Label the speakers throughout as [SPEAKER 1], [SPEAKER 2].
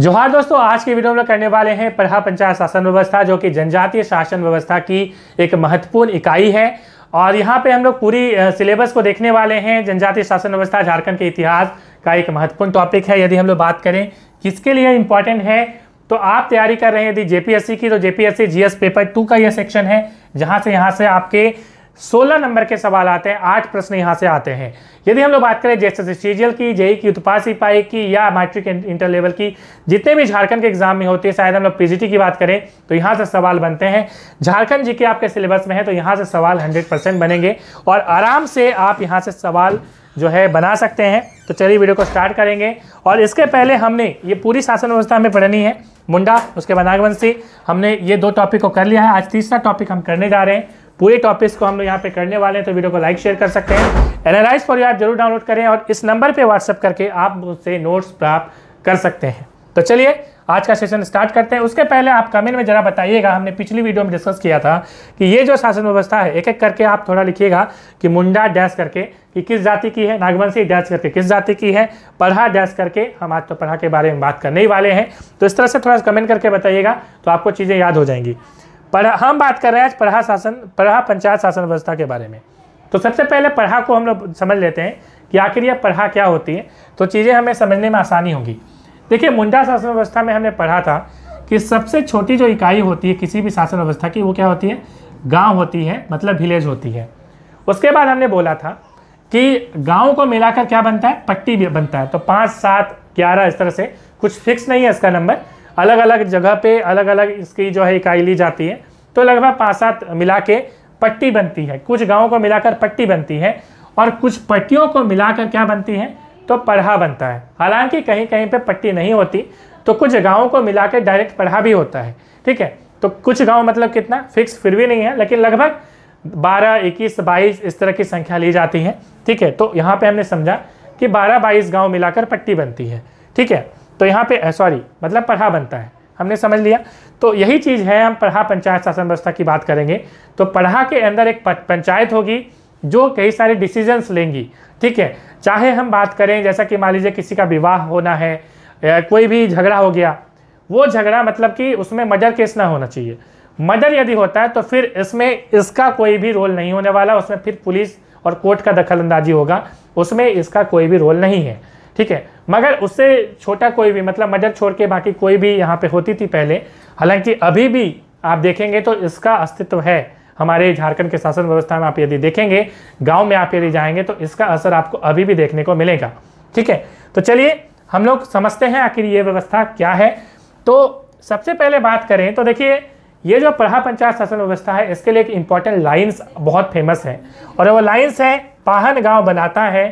[SPEAKER 1] जोहार दोस्तों आज के वीडियो में करने वाले हैं प्रहा पंचायत शासन व्यवस्था जो कि जनजातीय शासन व्यवस्था की एक महत्वपूर्ण इकाई है और यहाँ पे हम लोग पूरी सिलेबस को देखने वाले हैं जनजातीय शासन व्यवस्था झारखंड के इतिहास का एक महत्वपूर्ण टॉपिक है यदि हम लोग बात करें किसके लिए इम्पोर्टेंट है तो आप तैयारी कर रहे हैं यदि जेपीएससी की तो जेपीएससी जीएस पेपर टू का यह सेक्शन है जहाँ से यहाँ से आपके सोलह नंबर के सवाल आते हैं आठ प्रश्न यहाँ से आते हैं यदि हम लोग बात करें जैसे सीजीएल की जेई की उत्पाद सिपाही की या मैट्रिक इंटर लेवल की जितने भी झारखंड के एग्जाम में होते हैं शायद हम लोग पीजीटी की बात करें तो यहाँ से सवाल बनते हैं झारखंड जी के आपके सिलेबस में है तो यहाँ से सवाल हंड्रेड बनेंगे और आराम से आप यहाँ से सवाल जो है बना सकते हैं तो चलिए वीडियो को स्टार्ट करेंगे और इसके पहले हमने ये पूरी शासन व्यवस्था हमें पढ़नी है मुंडा उसके बाद नागवंशी हमने ये दो टॉपिक को कर लिया है आज तीसरा टॉपिक हम करने जा रहे हैं पूरे टॉपिक्स को हम लोग यहाँ पे करने वाले हैं तो वीडियो को लाइक शेयर कर सकते हैं एनालाइज फॉर यू आप जरूर डाउनलोड करें और इस नंबर पर व्हाट्सअप करके आप उससे नोट्स प्राप्त कर सकते हैं तो चलिए आज का सेशन स्टार्ट करते हैं उसके पहले आप कमेंट में जरा बताइएगा हमने पिछली वीडियो में डिस्कस किया था कि ये जो शासन व्यवस्था है एक एक करके आप थोड़ा लिखिएगा कि मुंडा डैश करके कि किस जाति की है नागवंशी डैश करके किस जाति की है पढ़ा डैश करके हम आज तो पढ़ा के बारे में बात करने ही वाले हैं तो इस तरह से थोड़ा कमेंट करके बताइएगा तो आपको चीज़ें याद हो जाएंगी पढ़ा हम बात कर रहे हैं आज पढ़ा शासन पढ़ा पंचायत शासन व्यवस्था के बारे में तो सबसे पहले पढ़ा को हम लोग समझ लेते हैं कि आखिर यह पढ़ा क्या होती है तो चीज़ें हमें समझने में आसानी होगी देखिए मुंडा शासन व्यवस्था में हमने पढ़ा था कि सबसे छोटी जो इकाई होती है किसी भी शासन व्यवस्था की वो क्या होती है गांव होती है मतलब विलेज होती है उसके बाद हमने बोला था कि गांव को मिलाकर क्या बनता है पट्टी बनता है तो पाँच सात ग्यारह इस तरह से कुछ फिक्स नहीं है इसका नंबर अलग अलग जगह पे अलग अलग इसकी जो है इकाई ली जाती है तो लगभग पाँच सात मिला के पट्टी बनती है कुछ गाँव को मिलाकर पट्टी बनती है और कुछ पट्टियों को मिलाकर क्या बनती है तो पढ़ा बनता है हालांकि कहीं कहीं पे पट्टी नहीं होती तो कुछ गाँव को मिला डायरेक्ट पढ़ा भी होता है ठीक है तो कुछ गाँव मतलब कितना फिक्स फिर भी नहीं है लेकिन लगभग बारह इक्कीस बाईस इस तरह की संख्या ली जाती है ठीक है तो यहाँ पे हमने समझा कि बारह बाईस गाँव मिलाकर पट्टी बनती है ठीक है तो यहाँ पे सॉरी मतलब पढ़ा बनता है हमने समझ लिया तो यही चीज़ है हम पढ़ा पंचायत शासन व्यवस्था की बात करेंगे तो पढ़ा के अंदर एक पंचायत होगी जो कई सारे डिसीजंस लेंगी ठीक है चाहे हम बात करें जैसा कि मान लीजिए किसी का विवाह होना है या कोई भी झगड़ा हो गया वो झगड़ा मतलब कि उसमें मर्डर केस ना होना चाहिए मर्डर यदि होता है तो फिर इसमें इसका कोई भी रोल नहीं होने वाला उसमें फिर पुलिस और कोर्ट का दखल अंदाजी होगा उसमें इसका कोई भी रोल नहीं है ठीक है मगर उससे छोटा कोई भी मतलब मदर छोड़ के बाकी कोई भी यहाँ पे होती थी पहले हालांकि अभी भी आप देखेंगे तो इसका अस्तित्व है हमारे झारखंड के शासन व्यवस्था में आप यदि देखेंगे गांव में आप यदि जाएंगे तो इसका असर आपको अभी भी देखने को मिलेगा ठीक है तो चलिए हम लोग समझते हैं आखिर ये व्यवस्था क्या है तो सबसे पहले बात करें तो देखिए ये जो प्रहा पंचायत शासन व्यवस्था है इसके लिए एक इंपॉर्टेंट लाइन्स बहुत फेमस है और वो लाइन्स है पाहन गाँव बनाता है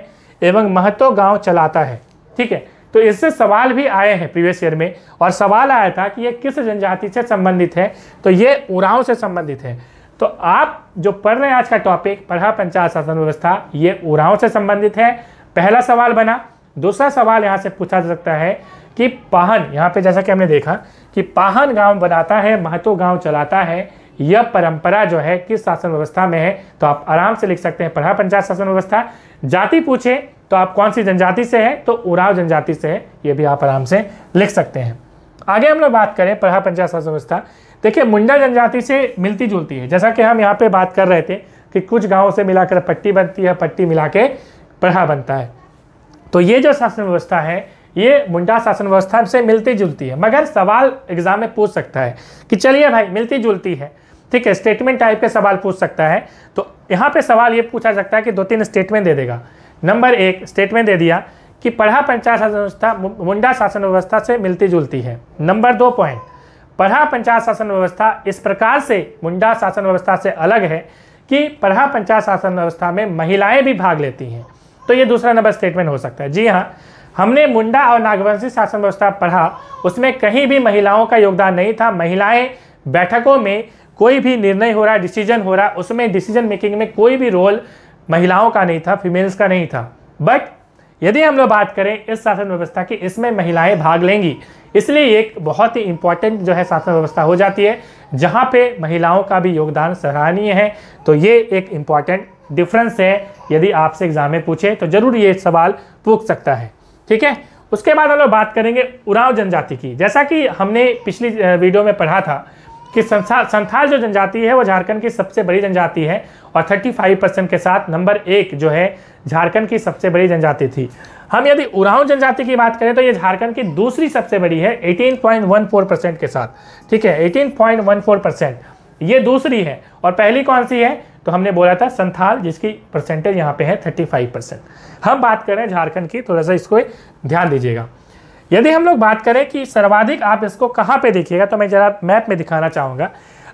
[SPEAKER 1] एवं महतो गांव चलाता है ठीक है तो इससे सवाल भी आए हैं प्रीवियस ईयर में और सवाल आया था कि ये किस जनजाति से संबंधित है तो ये उराव से संबंधित है तो आप जो पढ़ रहे हैं आज का टॉपिक पढ़ा पंचायत शासन व्यवस्था ये उराव से संबंधित है पहला सवाल बना दूसरा सवाल यहाँ से पूछा जा सकता है कि पाहन यहाँ पे जैसा कि हमने देखा कि पाहन गांव बनाता है महतो गांव चलाता है यह परंपरा जो है किस शासन व्यवस्था में है तो आप आराम से लिख सकते हैं पढ़ा पंचायत शासन व्यवस्था जाति पूछे तो आप कौन सी जनजाति से हैं तो उराव जनजाति से है ये भी आप आराम से लिख सकते हैं आगे हम लोग बात करें प्रहा पंचायत शासन व्यवस्था देखिए मुंडा जनजाति से मिलती जुलती है जैसा कि हम यहाँ पे बात कर रहे थे कि कुछ गांवों से मिलाकर पट्टी बनती है पट्टी मिला के प्रहा बनता है तो ये जो शासन व्यवस्था है ये मुंडा शासन व्यवस्था से मिलती जुलती है मगर सवाल एग्जाम में पूछ सकता है कि चलिए भाई मिलती जुलती है ठीक है स्टेटमेंट टाइप के सवाल पूछ सकता है तो यहाँ पे सवाल ये पूछा सकता है कि दो तीन स्टेटमेंट दे देगा नंबर एक स्टेटमेंट दे दिया कि पढ़ा पंचायत शासन व्यवस्था मुंडा शासन व्यवस्था से मिलती जुलती है नंबर दो पॉइंट पढ़ा पंचायत शासन व्यवस्था इस प्रकार से मुंडा शासन व्यवस्था से अलग है कि पढ़ा पंचायत शासन व्यवस्था में महिलाएं भी भाग लेती हैं तो ये दूसरा नंबर स्टेटमेंट हो सकता है जी हाँ हमने मुंडा और नागवंशी शासन व्यवस्था पढ़ा उसमें कहीं भी महिलाओं का योगदान नहीं था महिलाएं बैठकों में कोई भी निर्णय हो रहा है डिसीजन हो रहा है उसमें डिसीजन मेकिंग में कोई भी रोल महिलाओं का नहीं था फीमेल्स का नहीं था बट यदि हम लोग बात करें इस शासन व्यवस्था की इसमें महिलाएं भाग लेंगी इसलिए एक बहुत ही इंपॉर्टेंट जो है शासन व्यवस्था हो जाती है जहाँ पे महिलाओं का भी योगदान सराहनीय है तो ये एक इम्पॉर्टेंट डिफरेंस है यदि आपसे एग्जाम में पूछे तो जरूर ये सवाल पूछ सकता है ठीक है उसके बाद हम लोग बात करेंगे उड़ाव जनजाति की जैसा कि हमने पिछली वीडियो में पढ़ा था कि संथाल जो जनजाति है वो झारखंड की सबसे बड़ी जनजाति है और 35 परसेंट के साथ नंबर एक जो है झारखंड की सबसे बड़ी जनजाति थी हम यदि उरांव जनजाति की बात करें तो ये झारखंड की दूसरी सबसे बड़ी है 18.14 परसेंट के साथ ठीक है 18.14 परसेंट ये दूसरी है और पहली कौन सी है तो हमने बोला था संथाल जिसकी परसेंटेज यहाँ पे है थर्टी परसेंट हम बात करें झारखंड की थोड़ा सा इसको ध्यान दीजिएगा यदि हम लोग बात करें कि सर्वाधिक आप इसको कहाँ पे देखिएगा तो मैं जरा मैप में दिखाना चाहूँगा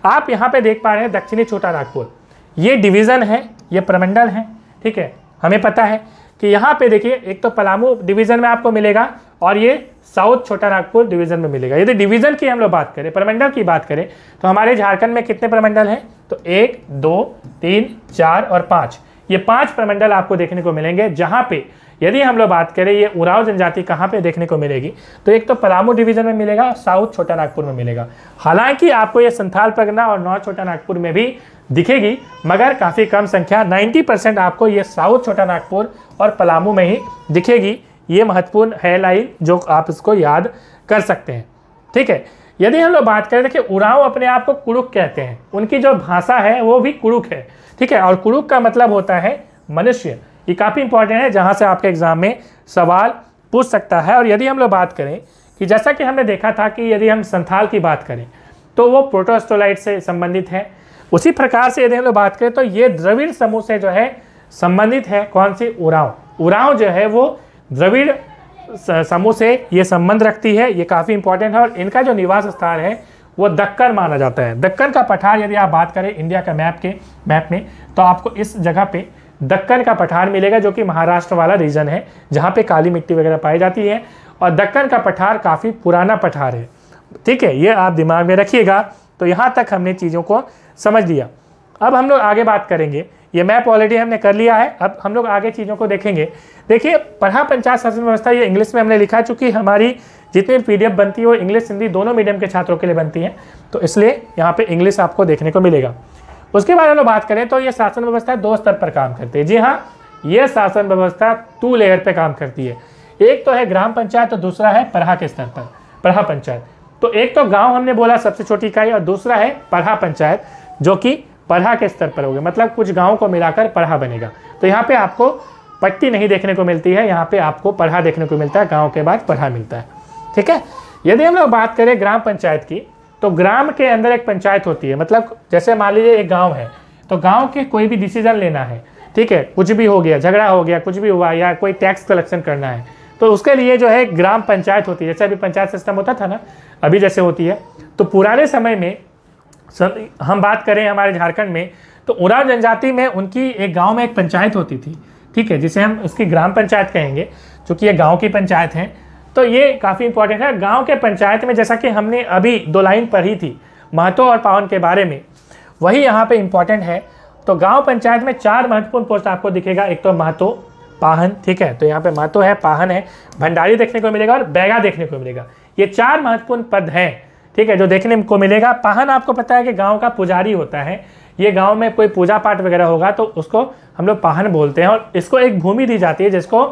[SPEAKER 1] आप यहाँ पे देख पा रहे हैं दक्षिणी छोटा नागपुर ये डिवीज़न है ये प्रमंडल है ठीक है हमें पता है कि यहाँ पे देखिए एक तो पलामू डिवीज़न में आपको मिलेगा और ये साउथ छोटा नागपुर डिवीज़न में मिलेगा यदि डिवीज़न की हम लोग बात करें प्रमंडल की बात करें तो हमारे झारखंड में कितने प्रमंडल हैं तो एक दो तीन चार और पाँच ये पाँच प्रमंडल आपको देखने को मिलेंगे जहाँ पे यदि हम लोग बात करें ये उराव जनजाति कहाँ पे देखने को मिलेगी तो एक तो पलामू डिवीजन में मिलेगा और साउथ छोटा नागपुर में मिलेगा हालांकि आपको ये संथाल परगना और नॉर्थ छोटा नागपुर में भी दिखेगी मगर काफ़ी कम संख्या 90 परसेंट आपको ये साउथ छोटा नागपुर और पलामू में ही दिखेगी ये महत्वपूर्ण है लाइन जो आप इसको याद कर सकते हैं ठीक है यदि हम लोग बात करें देखिए उड़ाव अपने आप को कुड़ुक कहते हैं उनकी जो भाषा है वो भी कुड़ुक है ठीक है और कुड़ुक का मतलब होता है मनुष्य ये काफ़ी इंपॉर्टेंट है जहाँ से आपके एग्जाम में सवाल पूछ सकता है और यदि हम लोग बात करें कि जैसा कि हमने देखा था कि यदि हम संथाल की बात करें तो वो प्रोटोस्टोलाइट से संबंधित है उसी प्रकार से यदि हम लोग बात करें तो ये द्रविड़ समूह से जो है संबंधित है कौन सी उराव उराव जो है वो द्रविड़ समूह से ये संबंध रखती है ये काफ़ी इंपॉर्टेंट है और इनका जो निवास स्थान है वो दक्कन माना जाता है दक्कन का पठार यदि आप बात करें इंडिया का मैप के मैप में तो आपको इस जगह पे दक्कन का पठार मिलेगा जो कि महाराष्ट्र वाला रीजन है जहाँ पे काली मिट्टी वगैरह पाई जाती है और दक्कन का पठार काफ़ी पुराना पठार है ठीक है ये आप दिमाग में रखिएगा तो यहाँ तक हमने चीज़ों को समझ लिया अब हम लोग आगे बात करेंगे ये मैप ऑलरेडी हमने कर लिया है अब हम लोग आगे चीज़ों को देखेंगे देखिए पढ़ा पंचायत शासन व्यवस्था ये इंग्लिश में हमने लिखा चूँकि हमारी जितनी पी बनती है वो इंग्लिश हिंदी दोनों मीडियम के छात्रों के लिए बनती है तो इसलिए यहाँ पर इंग्लिश आपको देखने को मिलेगा उसके बारे में बात करें तो ये शासन व्यवस्था दो स्तर पर काम करती है जी हाँ ये शासन व्यवस्था टू लेयर पे काम करती है एक तो है ग्राम पंचायत और तो दूसरा है पढ़ा के स्तर पर पढ़ा पंचायत तो एक तो गांव हमने बोला सबसे छोटी इकाई और दूसरा है पढ़ा पंचायत जो कि पढ़ा के स्तर पर होगी मतलब कुछ गाँव को मिलाकर पढ़ा बनेगा तो यहाँ पे आपको पट्टी नहीं देखने को मिलती है यहाँ पे आपको पढ़ा देखने को मिलता है गाँव के बाद पढ़ा मिलता है ठीक है यदि हम लोग बात करें ग्राम पंचायत की तो ग्राम के अंदर एक पंचायत होती है मतलब जैसे मान लीजिए एक गाँव है तो गाँव के कोई भी डिसीजन लेना है ठीक है कुछ भी हो गया झगड़ा हो गया कुछ भी हुआ या कोई टैक्स कलेक्शन करना है तो उसके लिए जो है ग्राम पंचायत होती है जैसे अभी पंचायत सिस्टम होता था ना अभी जैसे होती है तो पुराने समय में सर हम बात करें हमारे झारखंड में तो उराव जनजाति में उनकी एक गांव में एक पंचायत होती थी ठीक है जिसे हम उसकी ग्राम पंचायत कहेंगे चूँकि ये गाँव की पंचायत है तो ये काफ़ी इंपॉर्टेंट है गांव के पंचायत में जैसा कि हमने अभी दो लाइन पढ़ी थी महतो और पावन के बारे में वही यहाँ पे इम्पॉर्टेंट है तो गांव पंचायत में चार महत्वपूर्ण पोस्ट आपको दिखेगा एक तो महतो पाहन ठीक है तो यहाँ पे महतो है पाहन है भंडारी देखने को मिलेगा और बैगा देखने को मिलेगा ये चार महत्वपूर्ण पद हैं ठीक है जो देखने को मिलेगा पाहन आपको पता है कि गाँव का पुजारी होता है ये गाँव में कोई पूजा पाठ वगैरह होगा तो उसको हम लोग पाहन बोलते हैं और इसको एक भूमि दी जाती है जिसको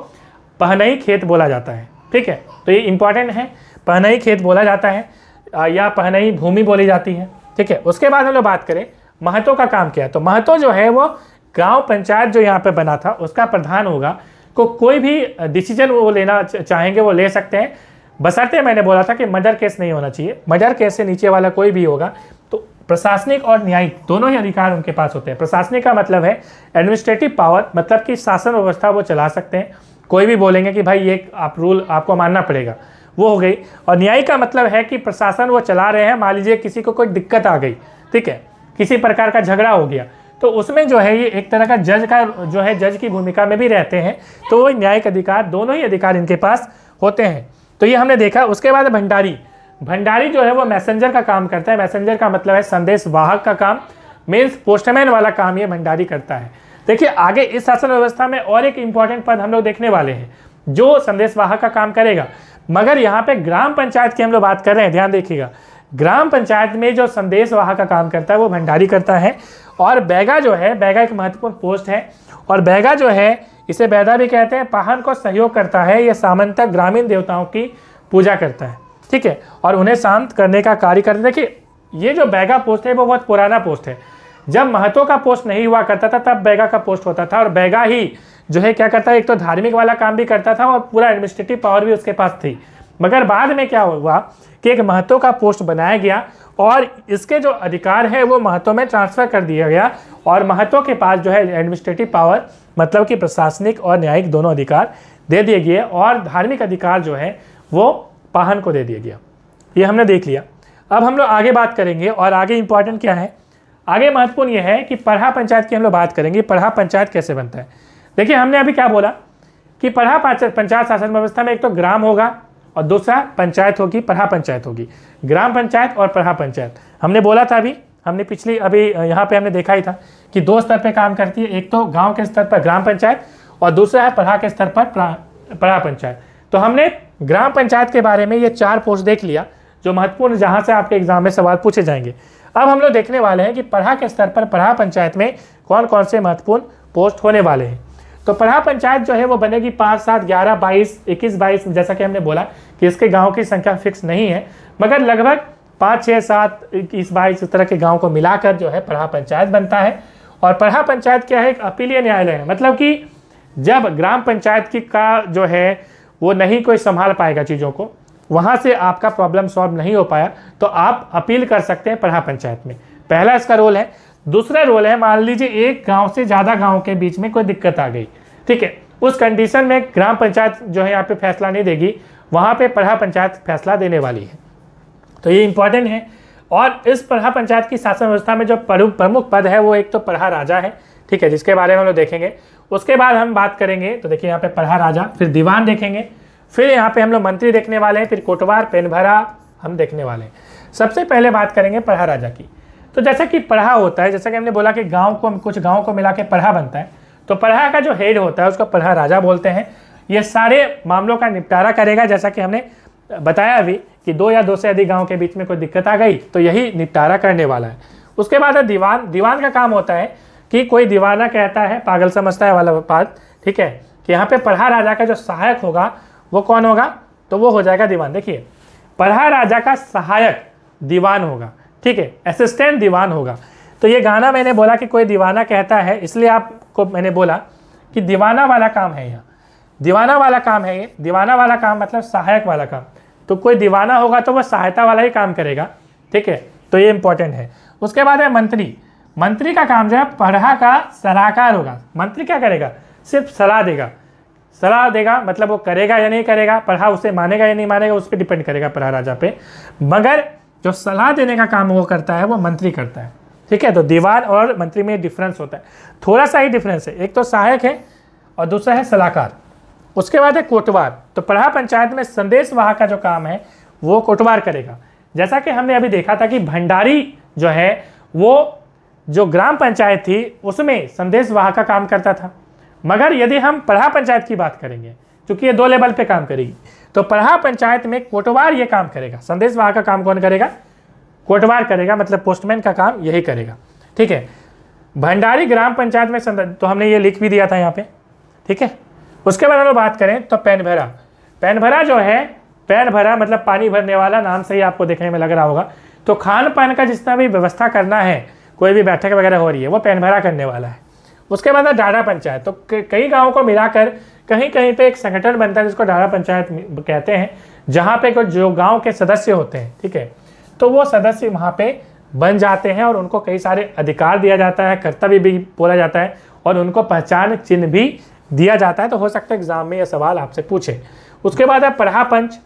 [SPEAKER 1] पहनई खेत बोला जाता है ठीक है तो ये इंपॉर्टेंट है पहनई खेत बोला जाता है या पहनई भूमि बोली जाती है ठीक है उसके बाद हम लोग बात करें महतो का काम क्या है तो महतो जो है वो गांव पंचायत जो यहाँ पे बना था उसका प्रधान होगा को कोई भी डिसीजन वो लेना चाहेंगे वो ले सकते हैं बसरते मैंने बोला था कि मर्डर केस नहीं होना चाहिए मर्डर केस से नीचे वाला कोई भी होगा तो प्रशासनिक और न्यायिक दोनों ही अधिकार उनके पास होते हैं प्रशासनिक का मतलब है एडमिनिस्ट्रेटिव पावर मतलब कि शासन व्यवस्था वो चला सकते हैं कोई भी बोलेंगे कि भाई ये आप रूल आपको मानना पड़ेगा वो हो गई और न्यायिक का मतलब है कि प्रशासन वो चला रहे हैं मान लीजिए किसी को कोई दिक्कत आ गई ठीक है किसी प्रकार का झगड़ा हो गया तो उसमें जो है ये एक तरह का जज का जो है जज की भूमिका में भी रहते हैं तो वो न्यायिक अधिकार दोनों ही अधिकार इनके पास होते हैं तो ये हमने देखा उसके बाद भंडारी भंडारी जो है वो मैसेंजर का काम करता है मैसेंजर का मतलब है संदेश वाहक का काम मीन्स पोस्टमैन वाला काम ये भंडारी करता है देखिए आगे इस शासन व्यवस्था में और एक इंपॉर्टेंट पद हम लोग देखने वाले हैं जो संदेशवाहक का काम करेगा मगर यहाँ पे ग्राम पंचायत की हम लोग बात कर रहे हैं ध्यान देखिएगा ग्राम पंचायत में जो संदेश वाहक का काम करता है वो भंडारी करता है और बैगा जो है बैगा एक महत्वपूर्ण पोस्ट है और बैगा जो है इसे बैदा भी कहते हैं पाहन को सहयोग करता है यह सामंत ग्रामीण देवताओं की पूजा करता है ठीक है और उन्हें शांत करने का कार्य करते देखिए ये जो बैगा पोस्ट है वो बहुत पुराना पोस्ट है जब महतो का पोस्ट नहीं हुआ करता था तब बैगा का पोस्ट होता था और बैगा ही जो है क्या करता है एक तो धार्मिक वाला काम भी करता था और पूरा एडमिनिस्ट्रेटिव पावर भी उसके पास थी मगर बाद में क्या हुआ कि एक महतो का पोस्ट बनाया गया और इसके जो अधिकार है वो महतो में ट्रांसफ़र कर दिया गया और महतो के पास जो है एडमिनिस्ट्रेटिव पावर मतलब कि प्रशासनिक और न्यायिक दोनों अधिकार दे दिए गए और धार्मिक अधिकार जो है वो पाहन को दे दिया गया ये हमने देख लिया अब हम लोग आगे बात करेंगे और आगे इम्पॉर्टेंट क्या है आगे महत्वपूर्ण यह है कि पढ़ा पंचायत की हम लोग बात करेंगे पढ़ा पंचायत कैसे बनता है देखिए हमने अभी क्या बोला कि पढ़ा पंचायत शासन व्यवस्था में एक तो ग्राम होगा और दूसरा पंचायत होगी पढ़ा पंचायत होगी ग्राम पंचायत और पढ़ा पंचायत हमने बोला था अभी हमने पिछली अभी यहाँ पे हमने देखा ही था कि दो स्तर पे काम करती है एक तो गांव के स्तर पर ग्राम पंचायत और दूसरा है पढ़ा के स्तर पर पढ़ा पंचायत तो हमने ग्राम पंचायत के बारे में ये चार पोस्ट देख लिया जो महत्वपूर्ण जहाँ से आपके एग्जाम में सवाल पूछे जाएंगे अब हम लोग देखने वाले हैं कि पढ़ा के स्तर पर पढ़ा पंचायत में कौन कौन से महत्वपूर्ण पोस्ट होने वाले हैं तो पढ़ा पंचायत जो है वो बनेगी पाँच सात ग्यारह बाईस इक्कीस बाईस जैसा कि हमने बोला कि इसके गाँव की संख्या फिक्स नहीं है मगर लगभग पाँच छः सात इक्कीस बाईस इस तरह के गाँव को मिलाकर जो है पढ़ा पंचायत बनता है और पढ़ा पंचायत क्या है एक अपीलीय न्यायालय है मतलब कि जब ग्राम पंचायत की का जो है वो नहीं कोई संभाल पाएगा चीज़ों को वहाँ से आपका प्रॉब्लम सॉल्व नहीं हो पाया तो आप अपील कर सकते हैं प्रधान पंचायत में पहला इसका रोल है दूसरा रोल है मान लीजिए एक गांव से ज़्यादा गांव के बीच में कोई दिक्कत आ गई ठीक है उस कंडीशन में ग्राम पंचायत जो है यहाँ पे फैसला नहीं देगी वहाँ पे प्रहा पंचायत फैसला देने वाली है तो ये इम्पॉर्टेंट है और इस प्रहा पंचायत की शासन व्यवस्था में जो प्रमुख पद है वो एक तो प्रहा राजा है ठीक है जिसके बारे में हम लोग देखेंगे उसके बाद हम बात करेंगे तो देखिए यहाँ पे प्रहा राजा फिर दीवान देखेंगे फिर यहाँ पे हम लोग मंत्री देखने वाले हैं फिर कोटवार पेनभरा हम देखने वाले हैं सबसे पहले बात करेंगे पढ़ा राजा की तो जैसा कि पढ़ा होता है जैसा कि हमने बोला कि गांव को कुछ गांव को मिला के पढ़ा बनता है तो पढ़ा का जो हेड होता है उसको पढ़ा राजा बोलते हैं ये सारे मामलों का निपटारा करेगा जैसा कि हमने बताया भी कि दो या दो से अधिक गाँव के बीच में कोई दिक्कत आ गई तो यही निपटारा करने वाला है उसके बाद है दीवान दीवान का काम होता है कि कोई दीवाना कहता है पागल समझता है वाला बात ठीक है कि यहाँ पे पढ़ा राजा का जो सहायक होगा वो कौन होगा तो वो हो जाएगा दीवान देखिए पढ़ा राजा का सहायक दीवान होगा ठीक है असिस्टेंट दीवान होगा तो ये गाना मैंने बोला कि कोई दीवाना कहता है इसलिए आपको मैंने बोला कि दीवाना वाला काम है यहाँ दीवाना वाला काम है ये दीवाना वाला काम मतलब सहायक वाला काम तो कोई दीवाना होगा तो वह सहायता वाला ही काम करेगा ठीक है तो ये इंपॉर्टेंट है उसके बाद है मंत्री मंत्री का काम जो है पढ़ा का सलाहकार होगा मंत्री क्या करेगा सिर्फ सलाह देगा सलाह देगा मतलब वो करेगा या नहीं करेगा पढ़ा उसे मानेगा या नहीं मानेगा उस पर डिपेंड करेगा पढ़ा राजा पे मगर जो सलाह देने का काम वो करता है वो मंत्री करता है ठीक है तो दीवार और मंत्री में डिफरेंस होता है थोड़ा सा ही डिफरेंस है एक तो सहायक है और दूसरा है सलाहकार उसके बाद है कोटवार तो पढ़ा पंचायत में संदेश वाह का जो काम है वो कोटवार करेगा जैसा कि हमने अभी देखा था कि भंडारी जो है वो जो ग्राम पंचायत थी उसमें संदेश वाह का काम करता था मगर यदि हम पढ़ा पंचायत की बात करेंगे क्योंकि ये दो लेवल पे काम करेगी तो पढ़ा पंचायत में कोटवार ये काम करेगा संदेश वहां का काम कौन करेगा कोटवार करेगा मतलब पोस्टमैन का काम यही करेगा ठीक है भंडारी ग्राम पंचायत में संदेश तो हमने ये लिख भी दिया था यहाँ पे ठीक है उसके बाद हम बात करें तो पैनभरा पैनभरा जो है पैनभरा मतलब पानी भरने वाला नाम से ही आपको देखने में लग रहा होगा तो खान पान का जितना भी व्यवस्था करना है कोई भी बैठक वगैरह हो रही है वो पैनभरा करने वाला है उसके बाद डाढ़ा पंचायत तो कई गाँव को मिलाकर कहीं कहीं पे एक संगठन बनता है जिसको डाढ़ा पंचायत कहते हैं जहाँ पे जो गाँव के सदस्य होते हैं ठीक है तो वो सदस्य वहाँ पे बन जाते हैं और उनको कई सारे अधिकार दिया जाता है कर्तव्य भी बोला जाता है और उनको पहचान चिन्ह भी दिया जाता है तो हो सकता है एग्जाम में यह सवाल आपसे पूछे उसके बाद है पढ़ा पंच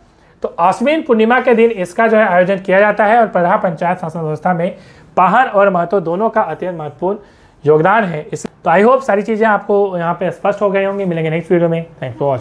[SPEAKER 1] तो अश्विन पूर्णिमा के दिन इसका जो है आयोजन किया जाता है और पढ़ा पंचायत शासन व्यवस्था में पहाड़ और महत्व दोनों का अत्यंत महत्वपूर्ण योगदान है इस तो आई होप सारी चीज़ें आपको यहाँ पे स्पष्ट हो गए होंगे मिलेंगे नेक्स्ट वीडियो में थैंक फॉर वॉचिंग